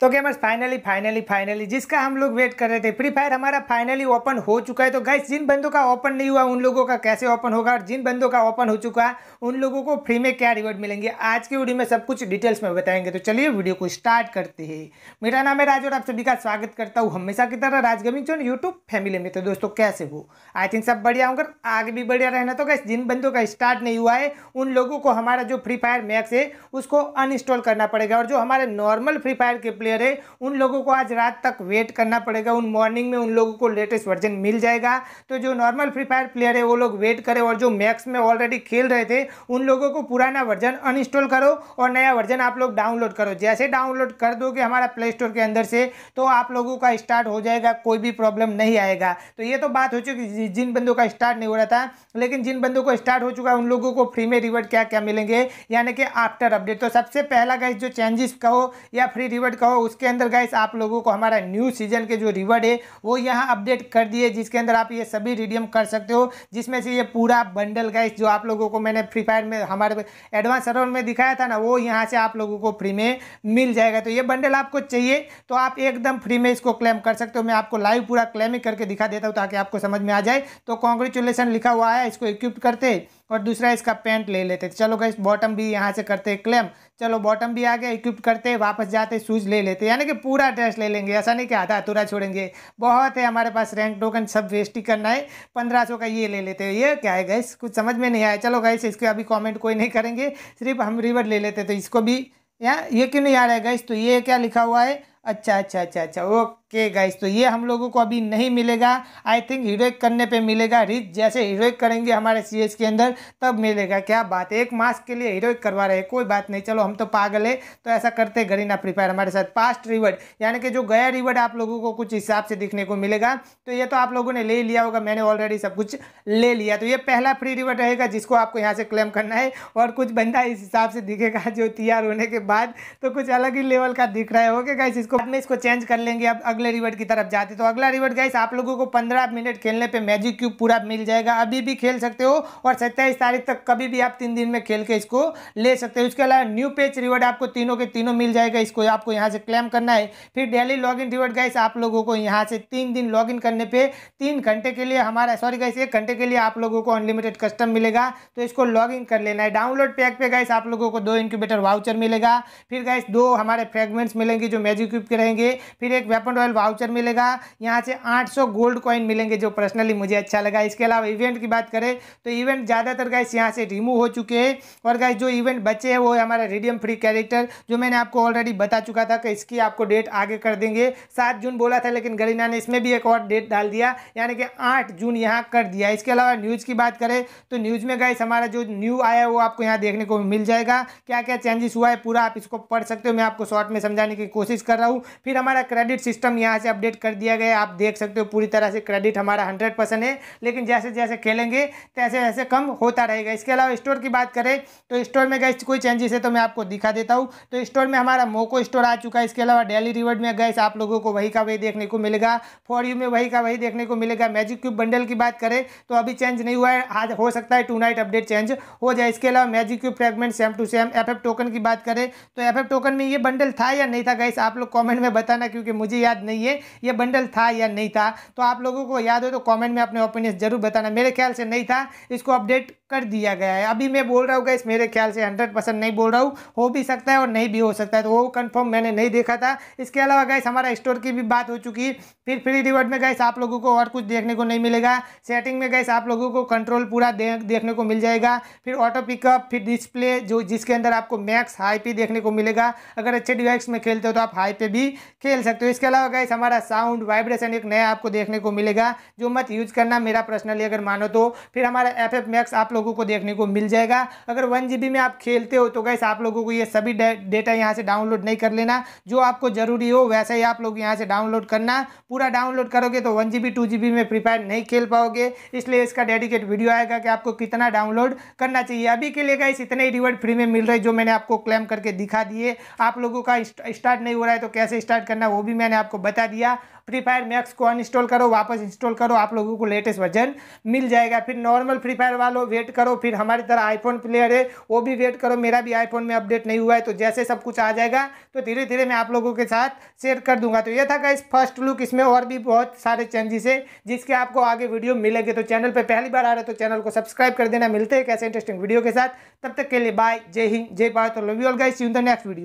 तो gamers finally finally finally जिसका हम लोग वेट कर रहे थे फ्री फायर हमारा फाइनली ओपन हो चुका है तो गाइस जिन बंदों का ओपन नहीं हुआ उन लोगों का कैसे ओपन होगा और जिन बंदों का ओपन हो चुका है उन लोगों को फ्री में क्या रिवॉर्ड मिलेंगे आज की वीडियो में सब कुछ डिटेल्स में बताएंगे तो चलिए वीडियो को स्टार्ट करते हैं मेरा नाम है राज और आप सभी का स्वागत करता हूँ हमेशा की तरह Raj gaming zone YouTube family में तो दोस्तों कैसे हो आई थिंक सब बढ़िया होंगे आगे भी बढ़िया रहना तो गैस जिन बंदों का स्टार्ट नहीं हुआ है उन लोगों को हमारा जो फ्री फायर मैक्स है उसको अनइंस्टॉल करना पड़ेगा और जो हमारे नॉर्मल फ्री फायर के प्ले प्लेयर है उन लोगों को आज रात तक वेट करना पड़ेगा उन मॉर्निंग में उन लोगों को लेटेस्ट वर्जन मिल जाएगा तो जो नॉर्मल फ्री फायर प्लेयर है वो लोग वेट करें और जो मैक्स में ऑलरेडी खेल रहे थे उन लोगों को पुराना वर्जन अनइंस्टॉल करो और नया वर्जन आप लोग डाउनलोड करो जैसे डाउनलोड कर दोगे हमारा प्ले स्टोर के अंदर से तो आप लोगों का स्टार्ट हो जाएगा कोई भी प्रॉब्लम नहीं आएगा तो ये तो बात हो चुकी जिन बंदों का स्टार्ट नहीं हो रहा था लेकिन जिन बंदों को स्टार्ट हो चुका है उन लोगों को फ्री में रिवर्ड क्या क्या मिलेंगे यानी कि आफ्टर अपडेट तो सबसे पहला गैस जो चेंजेस कहो या फ्री रिवर्ड कहो उसके अंदर गाइस आप लोगों को हमारा न्यू सीजन के जो रिवर्ड है वो यहाँ अपडेट कर दिए जिसके अंदर आप ये सभी रिडीम कर सकते हो जिसमें से ये पूरा बंडल गाइस जो आप लोगों को मैंने फ्री फायर में हमारे एडवांस सर्वर में दिखाया था ना वो यहाँ से आप लोगों को फ्री में मिल जाएगा तो ये बंडल आपको चाहिए तो आप एकदम फ्री में इसको क्लेम कर सकते हो मैं आपको लाइव पूरा क्लेम ही करके दिखा देता हूँ ताकि आपको समझ में आ जाए तो कॉन्ग्रेचुलेसन लिखा हुआ है इसको इक्विप करते और दूसरा इसका पेंट ले लेते चलो गाइस बॉटम भी यहाँ से करते क्लेम चलो बॉटम भी आ गया इक्विप करते वापस जाते शूज़ ले लेते यानी कि पूरा ड्रेस ले लेंगे ऐसा नहीं कि आधा अधूरा छोड़ेंगे बहुत है हमारे पास रैंक टोकन सब वेस्ट ही करना है पंद्रह सौ का ये ले लेते हैं ये क्या है गैस कुछ समझ में नहीं आया चलो गैस इसके अभी कॉमेंट कोई नहीं करेंगे सिर्फ हम रिवर ले लेते तो इसको भी यहाँ ये क्यों नहीं आ रहा है गैस तो ये क्या लिखा हुआ है अच्छा अच्छा अच्छा अच्छा ओके ओके गाइस तो ये हम लोगों को अभी नहीं मिलेगा आई थिंक हीरोइक करने पे मिलेगा रिच जैसे हीरोइक करेंगे हमारे सी के अंदर तब मिलेगा क्या बात है एक मास्क के लिए हीरोइक करवा रहे कोई बात नहीं चलो हम तो पागल है तो ऐसा करते गरीना प्रिपेयर हमारे साथ पास्ट रिवर्ड यानी कि जो गया रिवर्ड आप लोगों को कुछ हिसाब से दिखने को मिलेगा तो ये तो आप लोगों ने ले लिया होगा मैंने ऑलरेडी सब कुछ ले लिया तो ये पहला फ्री रिवर्ड रहेगा जिसको आपको यहाँ से क्लेम करना है और कुछ बंदा इस हिसाब से दिखेगा जो तैयार होने के बाद तो कुछ अलग ही लेवल का दिख रहा है ओके गाइस इसको इसको चेंज कर लेंगे अब अगले रिवर्ड की तरफ जाते तो अगला रिवर्ड गाइस आप लोगों को पंद्रह मिनट खेलने पे मैजिक क्यूब पूरा मिल जाएगा अभी भी खेल सकते हो और सत्ताईस तारीख तक कभी भी आप तीन दिन में खेल के इसको ले सकते हो इसके अलावा न्यू पेज रिवर्ड आपको तीनों के तीनों मिल जाएगा इसको आपको यहाँ से क्लेम करना है फिर daily log in reward guys आप लोगों को यहाँ से तीन दिन लॉग इन करने पर तीन घंटे के लिए हमारा सॉरी गाइस एक घंटे के लिए आप लोगों को अनलिमिटेड कस्टम मिलेगा तो इसको लॉग इन कर लेना है डाउनलोड पैक पे गाइस आप लोगों को दो इंक्यूबेटर वाउचर मिलेगा फिर गाइस दो हमारे फ्रेगमेंट्स मिलेंगे जो मैजिक क्यूब के रहेंगे फिर एक वेपन पर्सनल वाउचर मिलेगा यहाँ से 800 गोल्ड कॉइन मिलेंगे जो पर्सनली मुझे अच्छा लगा इसके अलावा इवेंट की बात करें तो इवेंट ज़्यादातर गाइस यहाँ से रिमूव हो चुके हैं और गाइस जो इवेंट बचे हैं वो है हमारा रिडियम फ्री कैरेक्टर जो मैंने आपको ऑलरेडी बता चुका था कि इसकी आपको डेट आगे कर देंगे सात जून बोला था लेकिन गरीना ने इसमें भी एक और डेट डाल दिया यानी कि आठ जून यहाँ कर दिया इसके अलावा न्यूज़ की बात करें तो न्यूज़ में गाइस हमारा जो न्यू आया है वो आपको यहाँ देखने को मिल जाएगा क्या क्या चेंजेस हुआ है पूरा आप इसको पढ़ सकते हो मैं आपको शॉर्ट में समझाने की कोशिश कर रहा हूँ फिर हमारा क्रेडिट सिस्टम यहाँ से अपडेट कर दिया गया आप देख सकते हो पूरी तरह से क्रेडिट हमारा हंड्रेड परसेंट है लेकिन जैसे जैसे खेलेंगे तैसे वैसे कम होता रहेगा इसके अलावा स्टोर की बात करें तो स्टोर में गैस कोई चेंजेस है तो मैं आपको दिखा देता हूँ तो स्टोर में हमारा मोको स्टोर आ चुका है इसके अलावा डेली रिवर्ड में गैस आप लोगों को वही का वही देखने को मिलेगा फॉर यू में वही का वही देखने को मिलेगा मैजिक क्यूब बंडल की बात करें तो अभी चेंज नहीं हुआ है आज हो सकता है टू नाइट अपडेट चेंज हो जाए इसके अलावा magic cube fragment same to same F token की बात करें तो एफ टोकन में ये बंडल था या नहीं था गैस आप लोग कॉमेंट में बताना क्योंकि मुझे याद नहीं है ये बंडल था या नहीं था तो आप लोगों को याद हो तो कॉमेंट में अपने ओपिनियन जरूर बताना मेरे ख्याल से नहीं था इसको अपडेट कर दिया गया है अभी मैं बोल रहा हूँ इस मेरे ख्याल से हंड्रेड परसेंट नहीं बोल रहा हूँ हो भी सकता है और नहीं भी हो सकता है तो वो कंफर्म मैंने नहीं देखा था इसके अलावा गैस हमारा स्टोर की भी बात हो चुकी है फिर फ्री रिवॉर्ड में गैस आप लोगों को और कुछ देखने को नहीं मिलेगा सेटिंग में गैस आप लोगों को कंट्रोल पूरा दे, देखने को मिल जाएगा फिर ऑटो पिकअप फिर डिस्प्ले जो जिसके अंदर आपको मैक्स हाई पे देखने को मिलेगा अगर अच्छे डिवाइस में खेलते हो तो आप हाई पे भी खेल सकते हो इसके अलावा गाइस हमारा साउंड वाइब्रेशन एक नया आपको देखने को मिलेगा जो मत यूज़ करना मेरा पर्सनली अगर मानो तो फिर हमारा एफ एफ मैक्स आप लोगों को देखने को मिल जाएगा अगर वन जी में आप खेलते हो तो गाइस आप लोगों को ये सभी डेटा यहाँ से डाउनलोड नहीं कर लेना जो आपको ज़रूरी हो वैसा ही आप लोग यहाँ से डाउनलोड करना पूरा डाउनलोड करोगे तो वन जी बी में फ्री नहीं खेल पाओगे इसलिए इसका डेडिकेट वीडियो आएगा कि आपको कितना डाउनलोड करना चाहिए अभी के लिए गाइस इतने ही रिवॉर्ड फ्री में मिल रहे जो मैंने आपको क्लेम करके दिखा दिए आप लोगों का स्टार्ट नहीं हो रहा है तो कैसे स्टार्ट करना वो भी मैंने आपको बता दिया फ्री फायर मैक्स को अनइंस्टॉल करो वापस इंस्टॉल करो आप लोगों को लेटेस्ट वर्जन मिल जाएगा फिर नॉर्मल फ्री फायर वालों वेट करो फिर हमारी तरह आईफोन प्लेयर है वो भी वेट करो मेरा भी आईफोन में अपडेट नहीं हुआ है तो जैसे सब कुछ आ जाएगा तो धीरे धीरे मैं आप लोगों के साथ शेयर कर दूंगा तो ये था गाइस फर्स्ट लुक इसमें और भी बहुत सारे चेंजेस है जिसके आपको आगे वीडियो मिलेंगे तो चैनल पर पहली बार आ रहे तो चैनल को सब्सक्राइब कर देना मिलते हैं कैसे इंटरेस्टिंग वीडियो के साथ तब तक के लिए बाय जय हिंद जय भारत और love you all guys in the next video